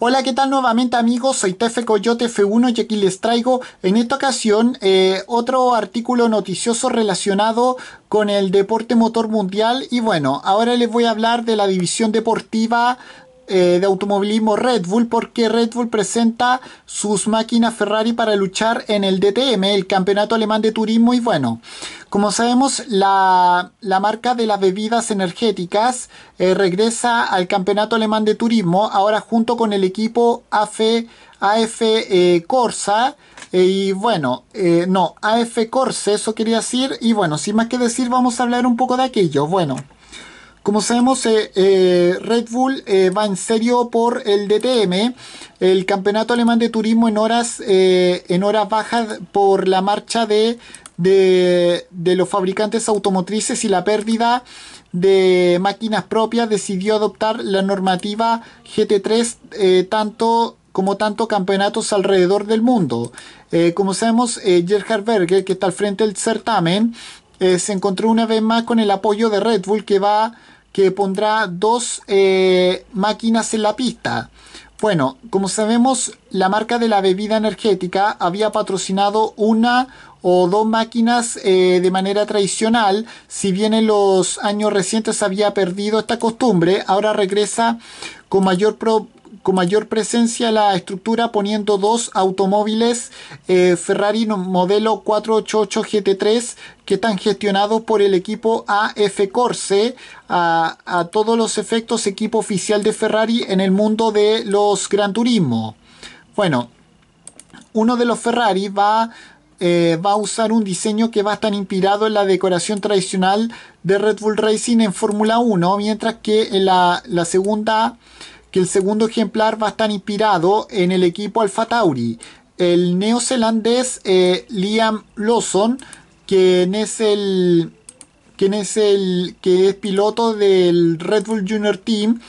Hola, ¿qué tal nuevamente amigos? Soy Tefe Coyote F1 y aquí les traigo en esta ocasión eh, otro artículo noticioso relacionado con el deporte motor mundial y bueno, ahora les voy a hablar de la división deportiva eh, de automovilismo Red Bull porque Red Bull presenta sus máquinas Ferrari para luchar en el DTM, el Campeonato Alemán de Turismo y bueno, como sabemos la, la marca de las bebidas energéticas eh, regresa al Campeonato Alemán de Turismo ahora junto con el equipo AF, AF eh, Corsa y bueno, no, AF Corsa eso quería decir y bueno, sin más que decir vamos a hablar un poco de aquello, bueno. Como sabemos, eh, eh, Red Bull eh, va en serio por el DTM, el Campeonato Alemán de Turismo en horas, en horas bajas por la marcha de, de, de, los fabricantes automotrices y la pérdida de máquinas propias, decidió adoptar la normativa GT3 tanto como tanto campeonatos alrededor del mundo. como sabemos, Gerhard Berger, que está al frente del certamen, se encontró una vez más con el apoyo de Red Bull, que va que pondrá dos eh, máquinas en la pista. Bueno, como sabemos, la marca de la bebida energética había patrocinado una o dos máquinas eh, de manera tradicional, si bien en los años recientes había perdido esta costumbre, ahora regresa con mayor pro con mayor presencia la estructura poniendo dos automóviles eh, Ferrari modelo 488 GT3 que están gestionados por el equipo AF Corse, a, todos los efectos equipo oficial de Ferrari en el mundo de los Gran Turismo. Bueno, uno de los Ferrari va eh, va a usar un diseño que va a estar inspirado en la decoración tradicional de Red Bull Racing en Fórmula 1, mientras que la, la, segunda el segundo ejemplar va a estar inspirado en el equipo Alfa Tauri. El neozelandés eh, Liam Lawson, quien es el el que es piloto del Red Bull Junior Team,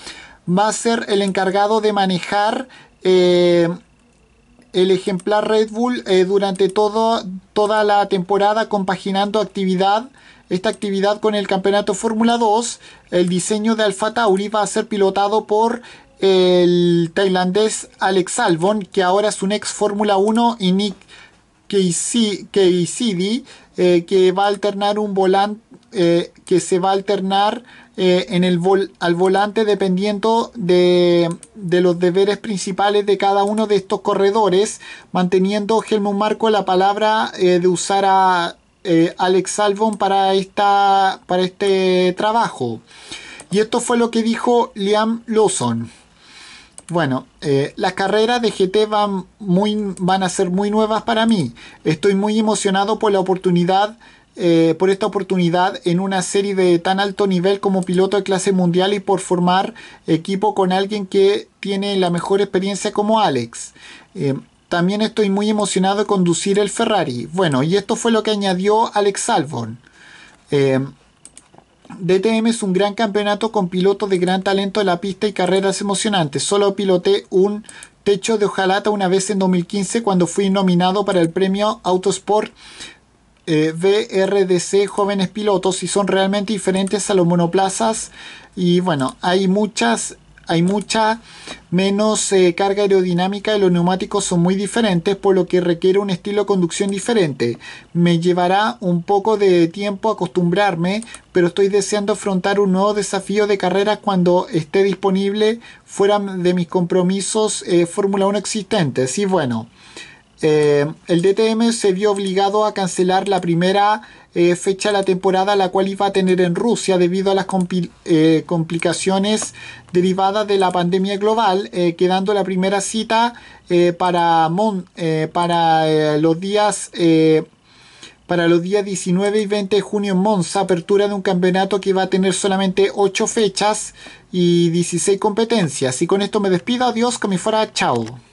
va a ser el encargado de manejar eh, el ejemplar Red Bull eh, durante toda la temporada compaginando actividad esta actividad con el campeonato Fórmula 2, el diseño de Alfa Tauri va a ser pilotado por el tailandés Alex Albon, que ahora es un ex Fórmula 1, y Nick Keisidi, eh, que va a alternar un volante, eh, que se va a alternar eh, en el al volante dependiendo de, los deberes principales de cada uno de estos corredores, manteniendo Helmut Marco la palabra eh, de usar a Alex Albon para, esta, para este trabajo. Y esto fue lo que dijo Liam Lawson. Bueno, eh, las carreras de GT van, muy, van a ser muy nuevas para mí. Estoy muy emocionado por la oportunidad eh, por esta oportunidad en una serie de tan alto nivel como piloto de clase mundial y por formar equipo con alguien que tiene la mejor experiencia como Alex. Eh, también estoy muy emocionado de conducir el Ferrari. Bueno, y esto fue lo que añadió Alex Albon. DTM es un gran campeonato con pilotos de gran talento en la pista y carreras emocionantes. Solo piloté un techo de hojalata una vez en 2015 cuando fui nominado para el premio Autosport eh, Jóvenes Pilotos y son realmente diferentes a los monoplazas y bueno, hay muchas hay mucha menos eh, carga aerodinámica y los neumáticos son muy diferentes, por lo que requiere un estilo de conducción diferente. Me llevará un poco de tiempo acostumbrarme, pero estoy deseando afrontar un nuevo desafío de carrera cuando esté disponible fuera de mis compromisos eh, Fórmula 1 existentes. Y bueno, eh, el DTM se vio obligado a cancelar la primera eh, fecha de la temporada la cual iba a tener en Rusia debido a las eh, complicaciones derivadas de la pandemia global, quedando la primera cita para, para los días para los días 19 y 20 de junio en Monza, apertura de un campeonato que va a tener solamente 8 fechas y 16 competencias. Y con esto me despido, adiós, que me fuera, chao.